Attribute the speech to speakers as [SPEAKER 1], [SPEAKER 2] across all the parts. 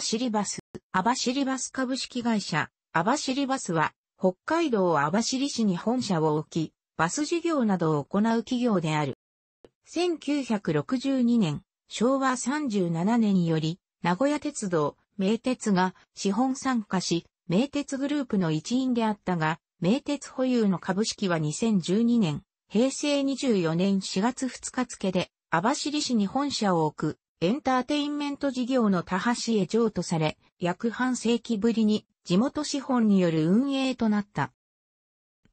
[SPEAKER 1] シリバス、シリバス株式会社、シリバスは、北海道シリ市に本社を置き、バス事業などを行う企業である。1962年、昭和37年により、名古屋鉄道、名鉄が資本参加し、名鉄グループの一員であったが、名鉄保有の株式は2012年、平成24年4月2日付で、シリ市に本社を置くエンターテインメント事業の田橋へ譲渡され、約半世紀ぶりに地元資本による運営となった。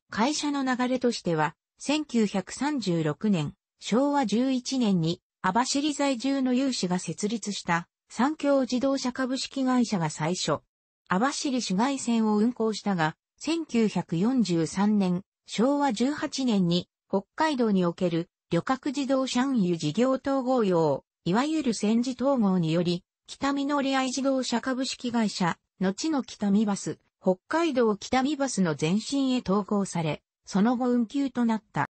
[SPEAKER 1] 会社の流れとしては、1936年、昭和11年に網走在住の有志が設立した産業自動車株式会社が最初、網走市街線を運行したが、1943年、昭和18年に北海道における旅客自動車運輸事業統合用いわゆる戦時統合により、北見乗合自動車株式会社、後の北見バス、北海道北見バスの前身へ統合され、その後運休となった。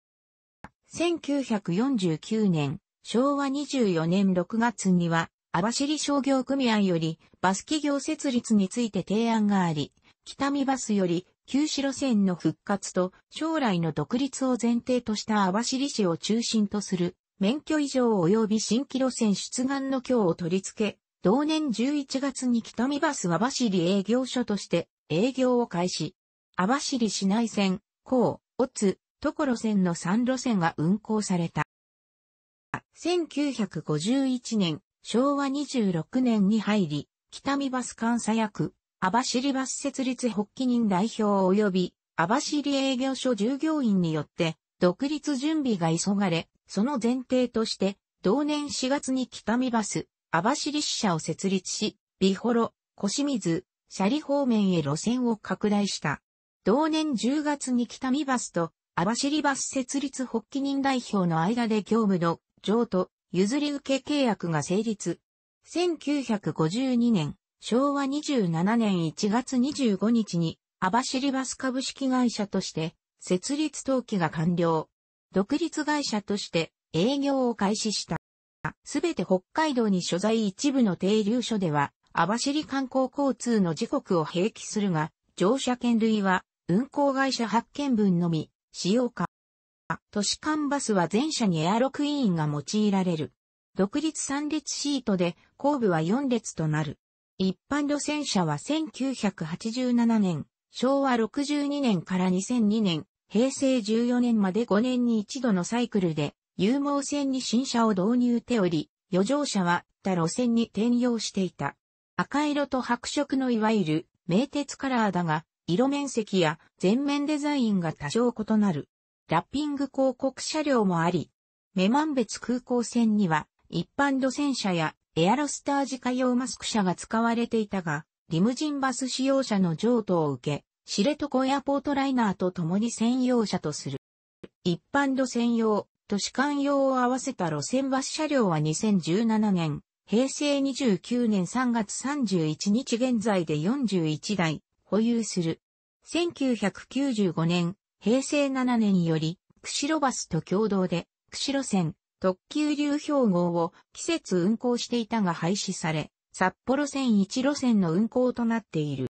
[SPEAKER 1] 1949年、昭和24年6月には、網走商業組合よりバス企業設立について提案があり、北見バスより旧市路線の復活と将来の独立を前提とした網走市を中心とする免許以上及び新規路線出願の日を取り付け、同年11月に北見バス網走営業所として営業を開始。網走市内線、甲、オツ、所線の3路線が運行された。1951年、昭和26年に入り、北見バス監査役、網走バス設立発起人代表及び、網走営業所従業員によって、独立準備が急がれ、その前提として、同年4月に北見バス、網走支社を設立し、美幌、小清水、シャリ方面へ路線を拡大した。同年10月に北見バスと、網走バス設立発起人代表の間で業務の譲渡、譲り受け契約が成立。1952年、昭和27年1月25日に、網走バス株式会社として、設立登記が完了。独立会社として営業を開始した。すべて北海道に所在一部の停留所では、網走観光交通の時刻を併記するが、乗車券類は運行会社発券分のみ、使用か。都市間バスは全車にエアロクイーンが用いられる。独立3列シートで、後部は4列となる。一般路線車は1987年、昭和62年から2002年、平成14年まで5年に一度のサイクルで、有毛線に新車を導入ており、余剰車は他路線に転用していた。赤色と白色のいわゆる名鉄カラーだが、色面積や全面デザインが多少異なる。ラッピング広告車両もあり、目満別空港線には一般路線車やエアロスター自家用マスク車が使われていたが、リムジンバス使用者の譲渡を受け、知床エアポートライナーと共に専用車とする。一般路専用、都市間用を合わせた路線バス車両は2017年、平成29年3月31日現在で41台保有する。1995年、平成7年より、釧路バスと共同で、釧路線、特急流氷号を季節運行していたが廃止され、札幌線1路線の運行となっている。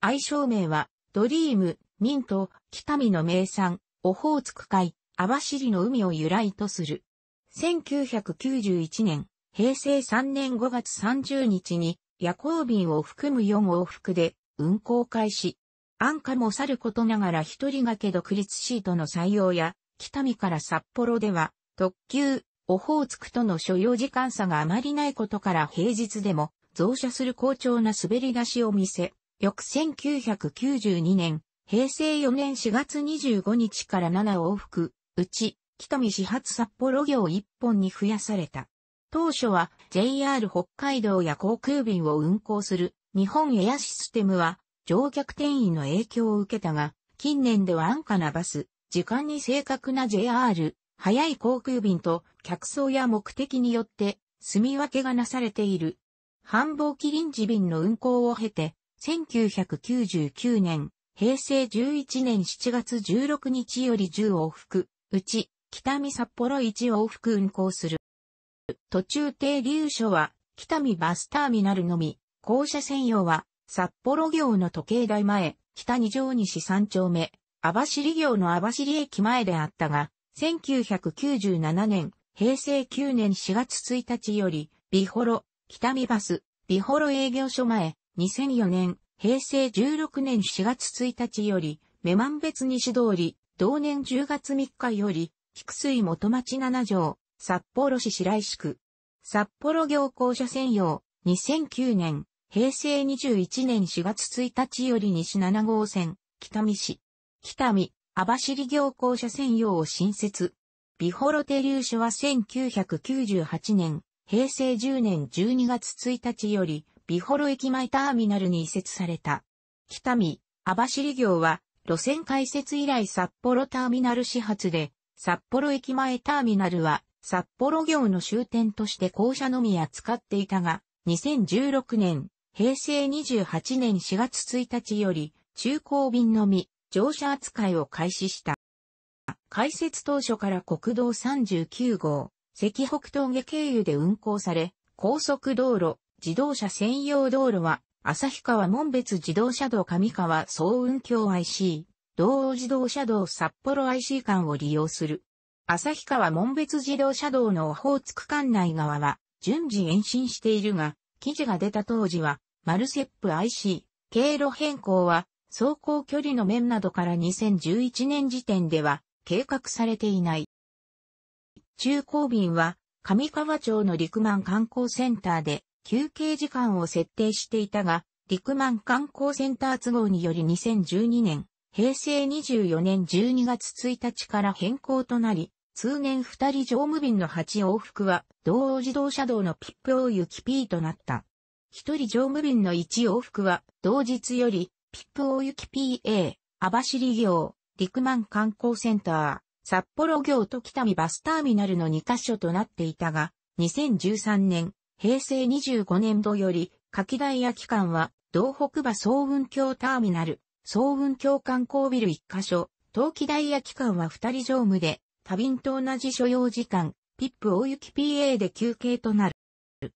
[SPEAKER 1] 愛称名は、ドリーム、ミント、北見の名産、オホーツク海、網走の海を由来とする。1991年、平成3年5月30日に夜行便を含む4往復で運行開始。安価もさることながら一人掛け独立シートの採用や、北見から札幌では特急、オホーツクとの所要時間差があまりないことから平日でも増車する好調な滑り出しを見せ、翌1992年、平成4年4月25日から7往復、うち、北見始発札幌行1本に増やされた。当初は JR 北海道や航空便を運行する日本エアシステムは乗客転移の影響を受けたが、近年では安価なバス、時間に正確な JR、早い航空便と客層や目的によって住み分けがなされている。繁忙期臨時便の運行を経て、1999年、平成11年7月16日より10往復、うち、北見札幌1往復運行する。途中停留所は、北見バスターミナルのみ、校舎専用は、札幌行の時計台前、北二条西三丁目、網走行の網走駅前であったが、1997年、平成9年4月1日より、美幌、北見バス、美幌営業所前、2004年、平成16年4月1日より、目満別西通り、同年10月3日より、菊水元町7条、札幌市白石区。札幌行行社専用、2009年、平成21年4月1日より西7号線、北見市。北見、網走行行社専用を新設。ビホロ停留所は1998年、平成10年12月1日より、美幌駅前ターミナルに移設された。北見、網走行は、路線開設以来札幌ターミナル始発で、札幌駅前ターミナルは、札幌行の終点として校舎のみ扱っていたが、2016年、平成28年4月1日より、中高便のみ、乗車扱いを開始した。開設当初から国道39号、赤北峠経由で運行され、高速道路、自動車専用道路は、旭川門別自動車道上川総運橋 IC、道央自動車道札幌 IC 間を利用する。旭川門別自動車道のオホーツク管内側は、順次延伸しているが、記事が出た当時は、マルセップ IC、経路変更は、走行距離の面などから2011年時点では、計画されていない。中高便は、上川町の陸満観光センターで、休憩時間を設定していたが、リクマン観光センター都合により2012年、平成24年12月1日から変更となり、通年2人乗務便の8往復は、同央自動車道のピップ大雪 P となった。1人乗務便の1往復は、同日より、ピップ大雪 PA、網走行、陸満観光センター、札幌行と北見バスターミナルの2カ所となっていたが、2013年、平成25年度より、柿台屋期間は、道北馬総運協ターミナル、総運協観光ビル1カ所、冬季ダイヤ期間は2人乗務で、多便と同じ所要時間、ピップ大雪 PA で休憩となる。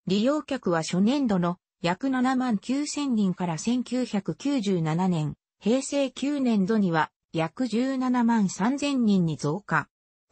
[SPEAKER 1] 利用客は初年度の約7万9000人から1997年、平成9年度には約17万3000人に増加。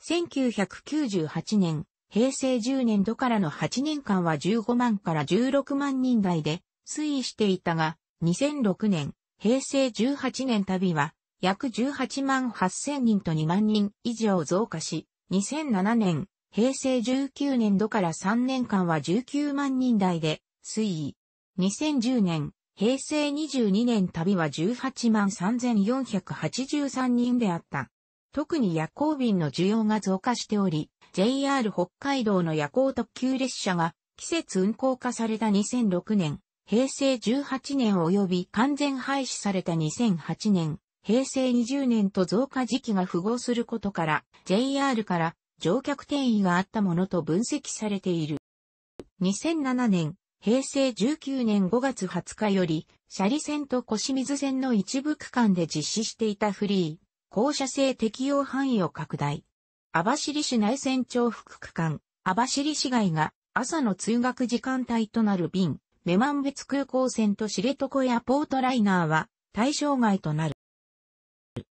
[SPEAKER 1] 1998年、平成10年度からの8年間は15万から16万人台で推移していたが、2006年、平成18年度は約18万8000人と2万人以上増加し、2007年、平成19年度から3年間は19万人台で推移。2010年、平成22年旅は18万3483人であった。特に夜行便の需要が増加しており、JR 北海道の夜行特急列車が季節運行化された2006年、平成18年及び完全廃止された2008年、平成20年と増加時期が符合することから JR から乗客転移があったものと分析されている。2007年、平成19年5月20日より、斜里線と小清水線の一部区間で実施していたフリー、降車制適用範囲を拡大。網走市内線長福区間、網走市街が朝の通学時間帯となる便、女満別空港線と知床エアポートライナーは対象外となる。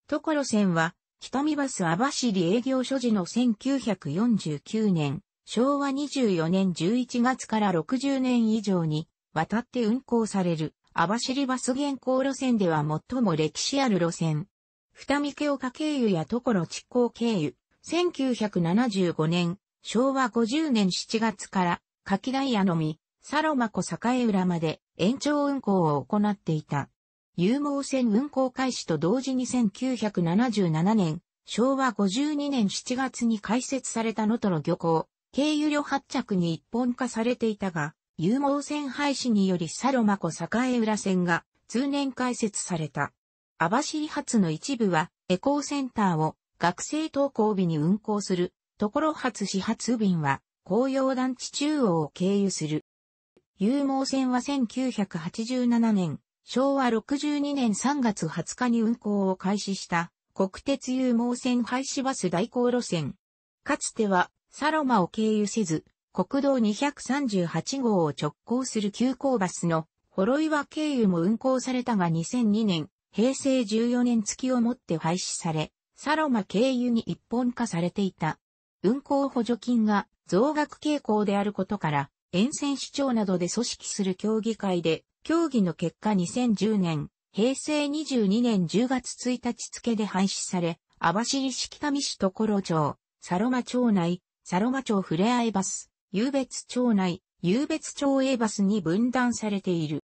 [SPEAKER 1] 所線は、見バス網走営業所時の1949年、昭和24年11月から60年以上に渡って運行される網走バス現行路線では最も歴史ある路線。二見京華経由や所地港経由、1975年、昭和50年7月から、柿平のみ、サロマ湖栄浦まで延長運行を行っていた。有毛線運行開始と同時に1977年、昭和52年7月に開設された能登の漁港、経由旅発着に一本化されていたが、有毛線廃止によりサロマ湖栄浦線が通年開設された。網走発の一部はエコーセンターを学生登校日に運行する、ところ発始発便は、紅葉団地中央を経由する。有毛線は1987年、昭和62年3月20日に運行を開始した国鉄有毛線廃止バス代行路線。かつてはサロマを経由せず国道238号を直行する急行バスのイ岩経由も運行されたが2002年、平成14年月をもって廃止され、サロマ経由に一本化されていた。運行補助金が増額傾向であることから、沿線市長などで組織する協議会で、協議の結果2010年、平成22年10月1日付で廃止され、網走市北見市所町、サロマ町内、サロマ町ふれあいバス、有別町内、有別町 A バスに分断されている。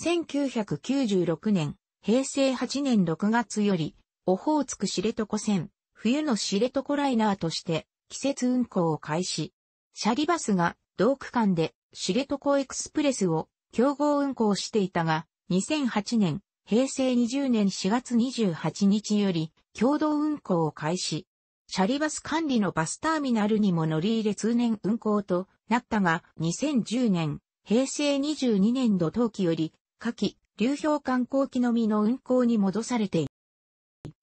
[SPEAKER 1] 1996年、平成8年6月より、オホーツク知床線、冬の知床ライナーとして季節運行を開始。シャリバスが同区間で知床エクスプレスを競合運行していたが、2008年、平成20年4月28日より共同運行を開始。シャリバス管理のバスターミナルにも乗り入れ通年運行となったが、2010年、平成22年度冬季より、夏季、流氷観光機のみの運行に戻されている。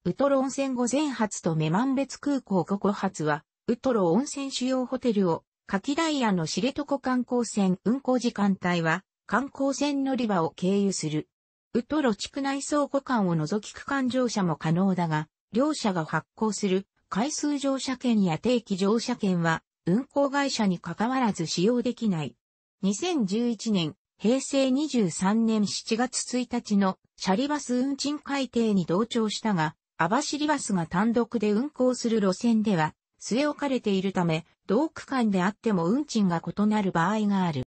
[SPEAKER 1] ウトロ温泉午前発とマ満別空港午後発は、ウトロ温泉主要ホテルを、柿ヤの知床観光船運行時間帯は、観光船乗り場を経由する。ウトロ地区内倉庫間を除き区間乗車も可能だが、両社が発行する回数乗車券や定期乗車券は、運行会社に関わらず使用できない。2011年、平成23年7月1日のシャリバス運賃改定に同調したが、アバシリバスが単独で運行する路線では、据え置かれているため、同区間であっても運賃が異なる場合がある。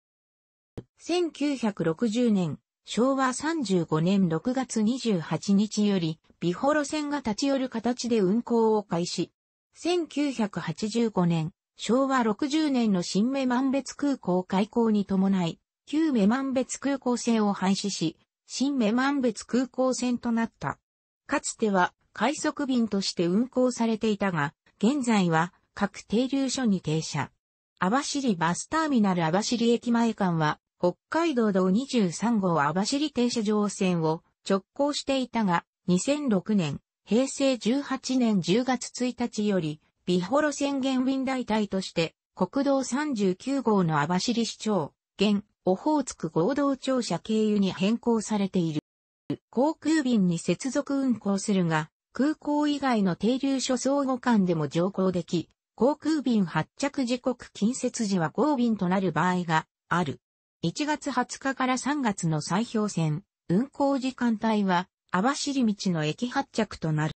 [SPEAKER 1] 1960年、昭和35年6月28日より、ビホ路線が立ち寄る形で運行を開始。1985年、昭和60年の新目満別空港開港に伴い、旧目満別空港線を廃止し、新目満別空港線となった。かつては、快速便として運行されていたが、現在は各停留所に停車。網走バスターミナル網走駅前間は、北海道道23号網走停車場線を直行していたが、2006年、平成18年10月1日より、美幌宣言ウィン代替として、国道39号の網走市長、現、オホーツク合同庁舎経由に変更されている。航空便に接続運行するが、空港以外の停留所相互間でも乗降でき、航空便発着時刻近接時は合便となる場合がある。1月20日から3月の再表船、運行時間帯は、網走道の駅発着となる。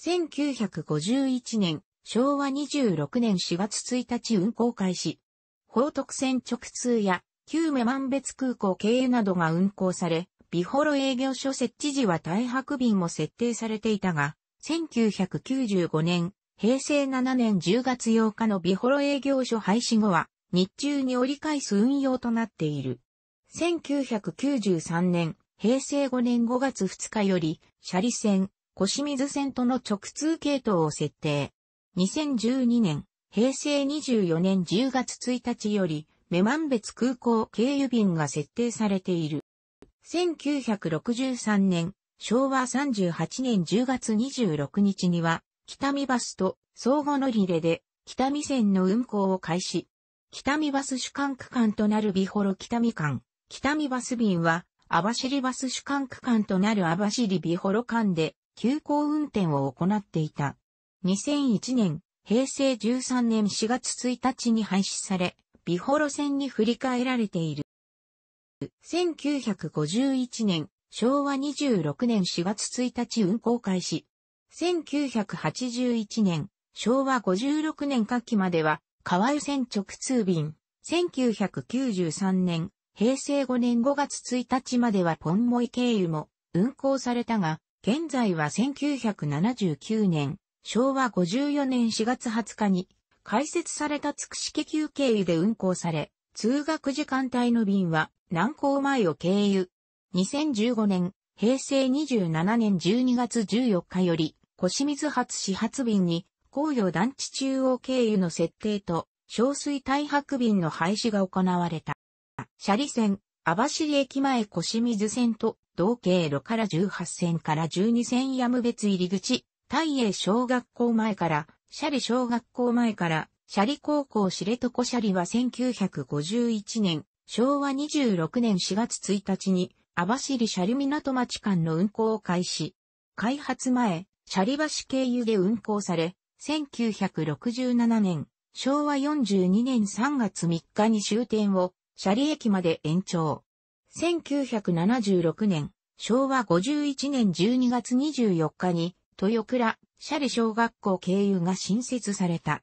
[SPEAKER 1] 1951年、昭和26年4月1日運行開始。報徳線直通や、旧目満別空港経営などが運行され、美幌営業所設置時は大白便も設定されていたが、1995年、平成7年10月8日の美幌営業所廃止後は、日中に折り返す運用となっている。1993年、平成5年5月2日より、シャリ線、小清水線との直通系統を設定。2012年、平成24年10月1日より、目満別空港経由便が設定されている。1963年、昭和38年10月26日には、北見バスと相互乗り入れで、北見線の運行を開始。北見バス主管区間となる美幌北見間、北見バス便は、網走バス主管区間となる網走美幌間で、急行運転を行っていた。2001年、平成13年4月1日に廃止され、美幌線に振り替えられている。1951年、昭和26年4月1日運行開始。1981年、昭和56年夏季までは、川湯線直通便。1993年、平成5年5月1日まではポンモイ経由も運行されたが、現在は1979年、昭和54年4月20日に、開設された筑紫家急経由で運行され、通学時間帯の便は南港前を経由。2015年、平成27年12月14日より、小清水発始発便に、紅葉団地中央経由の設定と、小水大白便の廃止が行われた。車里線、網走駅前小清水線と、同経路から18線から12線や別入り口、大英小学校前から、斜里小学校前から、シャリ高校知床シャリは1951年、昭和26年4月1日に、網走シャリ港町間の運行を開始。開発前、シャリ橋経由で運行され、1967年、昭和42年3月3日に終点を、シャリ駅まで延長。1976年、昭和51年12月24日に、豊倉、シャリ小学校経由が新設された。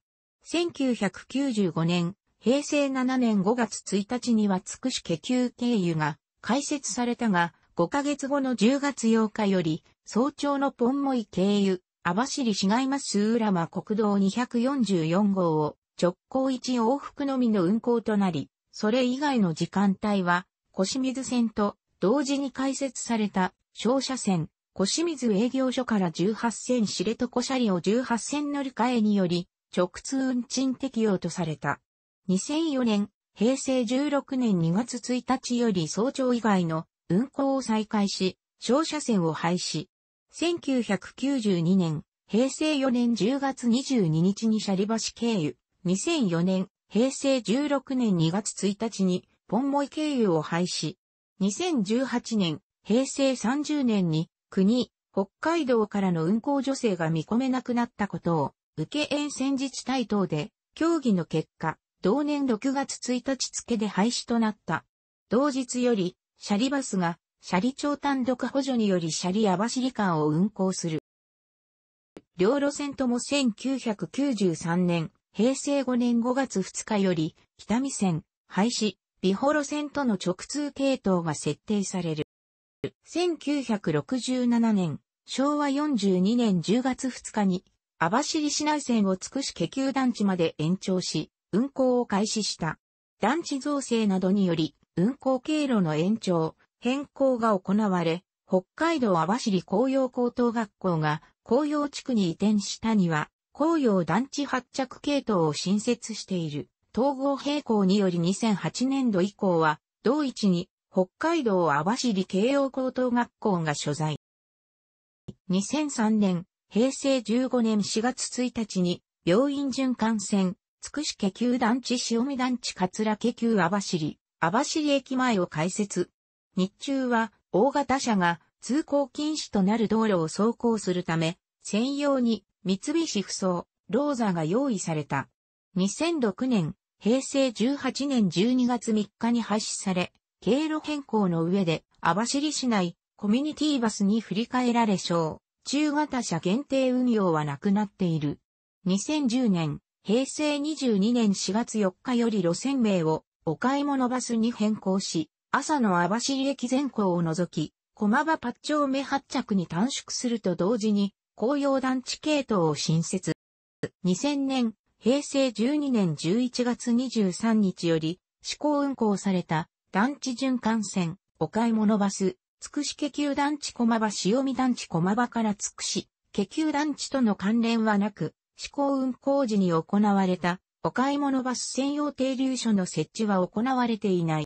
[SPEAKER 1] 1995年、平成7年5月1日にはつくし下級経由が開設されたが、5ヶ月後の10月8日より、早朝のポンモイ経由、網走市街マス浦間国道244号を直行1往復のみの運行となり、それ以外の時間帯は、小清水線と同時に開設された商社線、小清水営業所から18線知床車両18線乗り換えにより、直通運賃適用とされた。2004年、平成16年2月1日より早朝以外の運行を再開し、小車線を廃止。1992年、平成4年10月22日にシャリ橋経由。2004年、平成16年2月1日に、ポンモイ経由を廃止。2018年、平成30年に、国、北海道からの運行助成が見込めなくなったことを、受け沿線自治体等で、協議の結果、同年6月1日付で廃止となった。同日より、シャリバスが、シャリ町単独補助によりシャリ網走間を運行する。両路線とも1993年、平成5年5月2日より、北見線、廃止、美保路線との直通系統が設定される。1967年、昭和42年10月2日に、網走市内線を尽くし気球団地まで延長し、運行を開始した。団地造成などにより、運行経路の延長、変更が行われ、北海道網走紅葉高等学校が紅葉地区に移転したには、紅葉団地発着系統を新設している。統合並行により2008年度以降は、同一に北海道網走慶応高等学校が所在。2003年、平成15年4月1日に、病院循環線、つくし家球団地潮見団地桂家球網走、網走駅前を開設。日中は、大型車が通行禁止となる道路を走行するため、専用に三菱不装、ローザが用意された。2006年、平成18年12月3日に廃止され、経路変更の上で、網走市内、コミュニティバスに振り替えられしょう。中型車限定運用はなくなっている。2010年、平成22年4月4日より路線名をお買い物バスに変更し、朝の網走駅前後を除き、駒場八丁目発着に短縮すると同時に、紅葉団地系統を新設。2000年、平成12年11月23日より、試行運行された団地循環線、お買い物バス、つくし家球団地駒場塩見団地駒場からつくし、家球団地との関連はなく、施行運行時に行われた、お買い物バス専用停留所の設置は行われていない。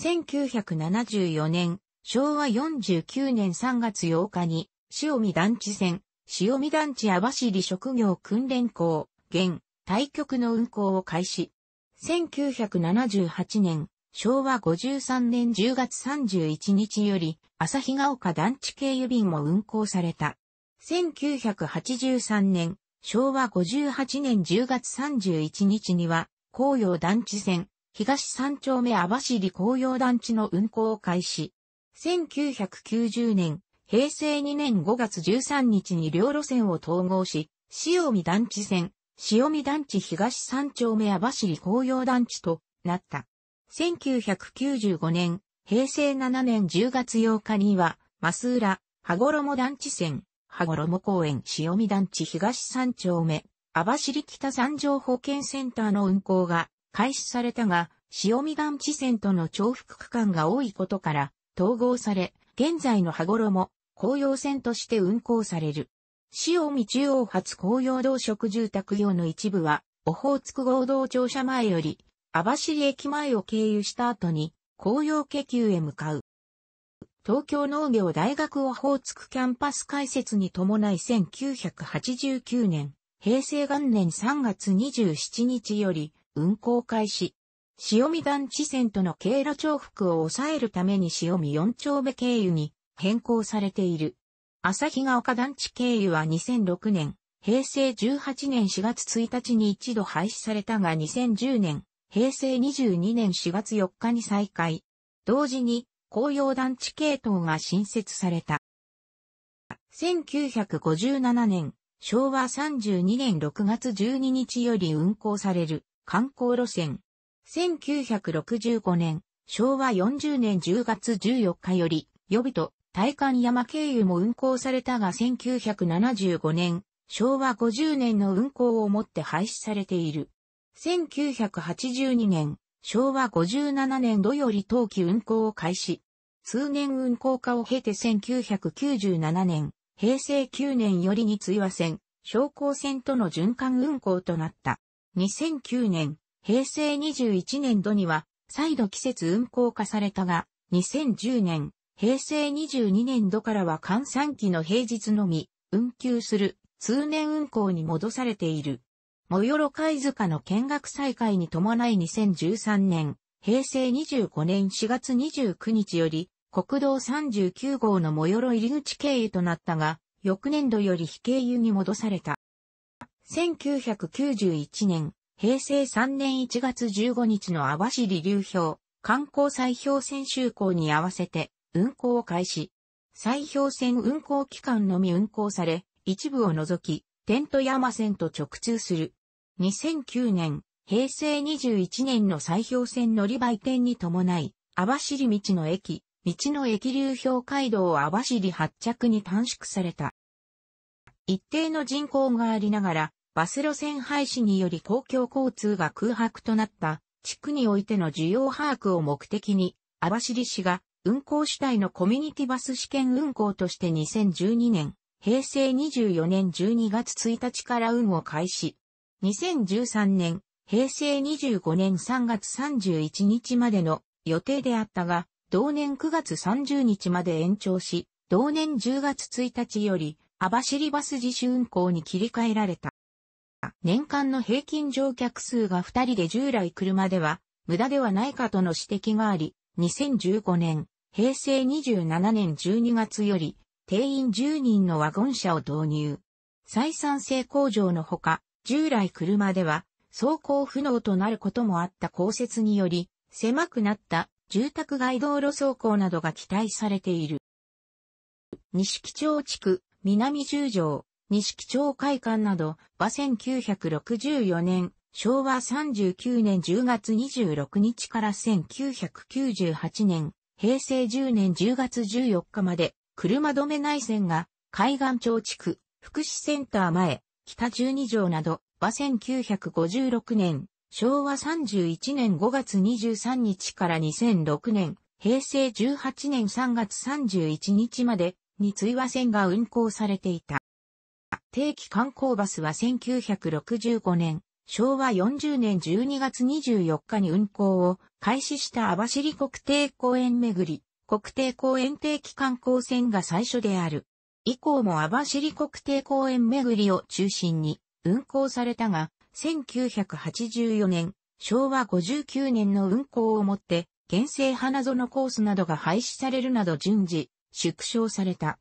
[SPEAKER 1] 1974年、昭和49年3月8日に、塩見団地線、塩見団地網走職業訓練校、現、対局の運行を開始。1978年、昭和53年10月31日より、朝日ヶ丘団地系郵便も運行された。1983年、昭和58年10月31日には、紅葉団地線、東三丁目網走紅葉団地の運行を開始。1990年、平成2年5月13日に両路線を統合し、塩見団地線、塩見団地東三丁目網走紅葉団地となった。1995年、平成7年10月8日には、増浦、羽衣団地線、羽衣公園塩見団地東三丁目、網走北三条保健センターの運行が開始されたが、塩見団地線との重複区間が多いことから、統合され、現在の羽衣、紅葉線として運行される。塩見中央発紅葉道食住宅用の一部は、オホーツク合同庁舎前より、網走駅前を経由した後に、紅葉気球へ向かう。東京農業大学オホーツクキャンパス開設に伴い1989年、平成元年3月27日より運行開始。塩見団地線との経路重複を抑えるために塩見4丁目経由に変更されている。日が丘団地経由は2006年、平成18年4月1日に一度廃止されたが2010年、平成22年4月4日に再開。同時に、紅葉団地系統が新設された。1957年、昭和32年6月12日より運行される観光路線。1965年、昭和40年10月14日より、予備と大観山経由も運行されたが1975年、昭和50年の運行をもって廃止されている。1982年、昭和57年度より冬季運行を開始。通年運行化を経て1997年、平成9年よりに追和線、昇降線との循環運行となった。2009年、平成21年度には、再度季節運行化されたが、2010年、平成22年度からは換算期の平日のみ、運休する、通年運行に戻されている。もよろ貝塚の見学再開に伴い2013年、平成25年4月29日より、国道39号のもよろ入口経由となったが、翌年度より非経由に戻された。1991年、平成3年1月15日の網走流氷、観光再氷船就航に合わせて運航を開始。再氷船運航期間のみ運航され、一部を除き、テント山線と直通する。2009年、平成21年の砕表線乗り売店に伴い、網走道の駅、道の駅流氷街道を網走発着に短縮された。一定の人口がありながら、バス路線廃止により公共交通が空白となった地区においての需要把握を目的に、網走市が運行主体のコミュニティバス試験運行として2012年、平成24年12月1日から運を開始、2013年、平成25年3月31日までの予定であったが、同年9月30日まで延長し、同年10月1日より、網走バス自主運行に切り替えられた。年間の平均乗客数が2人で従来車では無駄ではないかとの指摘があり、2015年、平成27年12月より定員10人のワゴン車を導入。採算性向上のほか、従来車では走行不能となることもあった降雪により、狭くなった住宅街道路走行などが期待されている。西木町地区、南十条、西木町会館などは1964年、昭和39年10月26日から1998年、平成10年10月14日まで、車止め内線が海岸町地区、福祉センター前、北12条などは1956年、昭和31年5月23日から2006年、平成18年3月31日までに追和線が運行されていた。定期観光バスは1965年、昭和40年12月24日に運行を開始した網走国定公園巡り、国定公園定期観光船が最初である。以降も網走国定公園巡りを中心に運行されたが、1984年、昭和59年の運行をもって、原生花園コースなどが廃止されるなど順次、縮小された。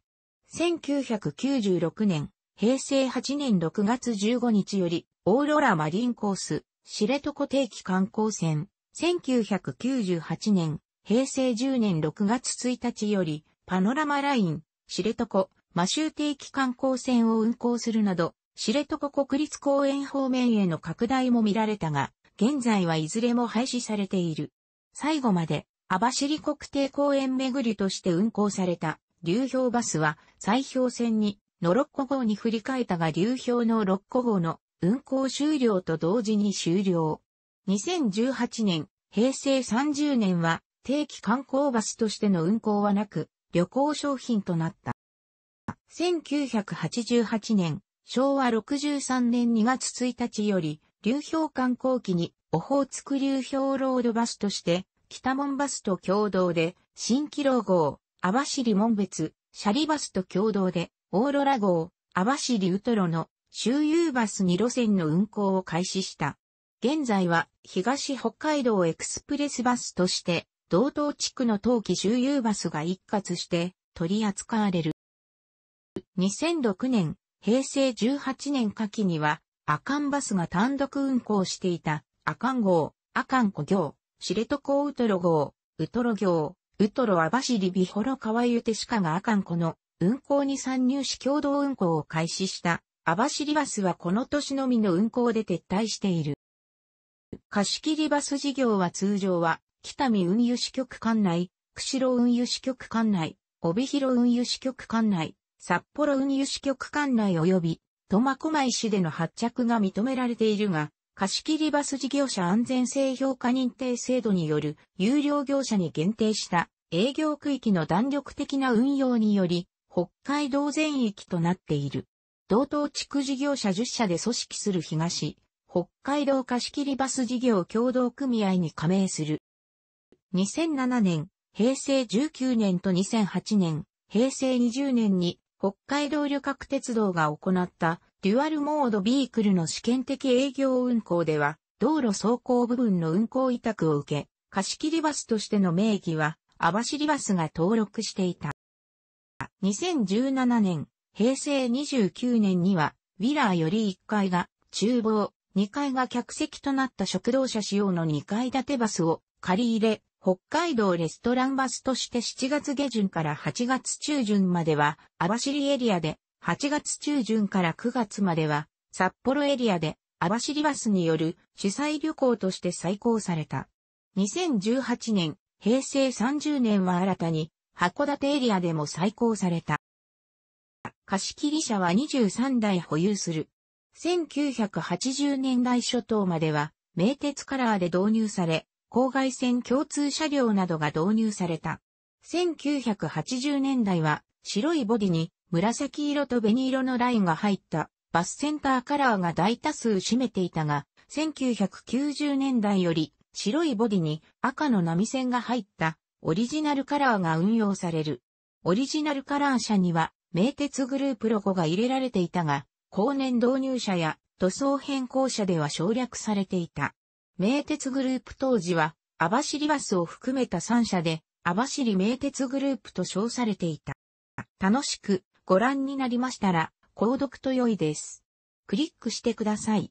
[SPEAKER 1] 1996年、平成8年6月15日より、オーロラマリンコース、知床定期観光船、1998年、平成10年6月1日より、パノラマライン、知床、マシュー定期観光船を運航するなど、知床国立公園方面への拡大も見られたが、現在はいずれも廃止されている。最後まで、網走国定公園巡りとして運行された、流氷バスは、砕氷船に、の6個号に振り替えたが流氷の6個号の運行終了と同時に終了。2018年、平成30年は、定期観光バスとしての運行はなく、旅行商品となった。1988年、昭和63年2月1日より、流氷観光機に、オホーツク流氷ロードバスとして、北門バスと共同で、新キロ号、網走門別、シャリバスと共同で、オーロラ号、網走ウトロの、周遊バス2路線の運行を開始した。現在は、東北海道エクスプレスバスとして、道東地区の冬季周遊バスが一括して、取り扱われる。2006年、平成18年夏季には、阿寒バスが単独運行していた、阿寒号、阿寒湖行、知床ウトロ号、ウトロ行、ウトロ網走美幌川ゆて鹿が阿寒湖の運行に参入し共同運行を開始した、網走バスはこの年のみの運行で撤退している。貸切バス事業は通常は、北見運輸支局管内、釧路運輸支局管内、帯広運輸支局管内、札幌運輸支局管内及び苫小牧市での発着が認められているが、貸切バス事業者安全性評価認定制度による有料業者に限定した営業区域の弾力的な運用により、北海道全域となっている。同等地区事業者10社で組織する東、北海道貸切バス事業共同組合に加盟する。2007年、平成19年と2008年、平成20年に北海道旅客鉄道が行ったデュアルモードビークルの試験的営業運行では、道路走行部分の運行委託を受け、貸切バスとしての名義は、網走バスが登録していた。2017年、平成29年には、ウィラーより1階が厨房、2階が客席となった食堂車仕様の2階建てバスを借り入れ、北海道レストランバスとして7月下旬から8月中旬までは、網走エリアで、8月中旬から9月までは、札幌エリアで、網走バスによる主催旅行として再行された。2018年、平成30年は新たに、函館エリアでも再行された。貸切車は23台保有する。1980年代初頭までは、名鉄カラーで導入され、郊外線共通車両などが導入された。1980年代は白いボディに紫色と紅色のラインが入ったバスセンターカラーが大多数占めていたが、1990年代より白いボディに赤の波線が入ったオリジナルカラーが運用される。オリジナルカラー車には名鉄グループロゴが入れられていたが、後年導入車や塗装変更車では省略されていた。名鉄グループ当時は、アバシリバスを含めた3社で、アバシリ名鉄グループと称されていた。楽しくご覧になりましたら、購読と良いです。クリックしてください。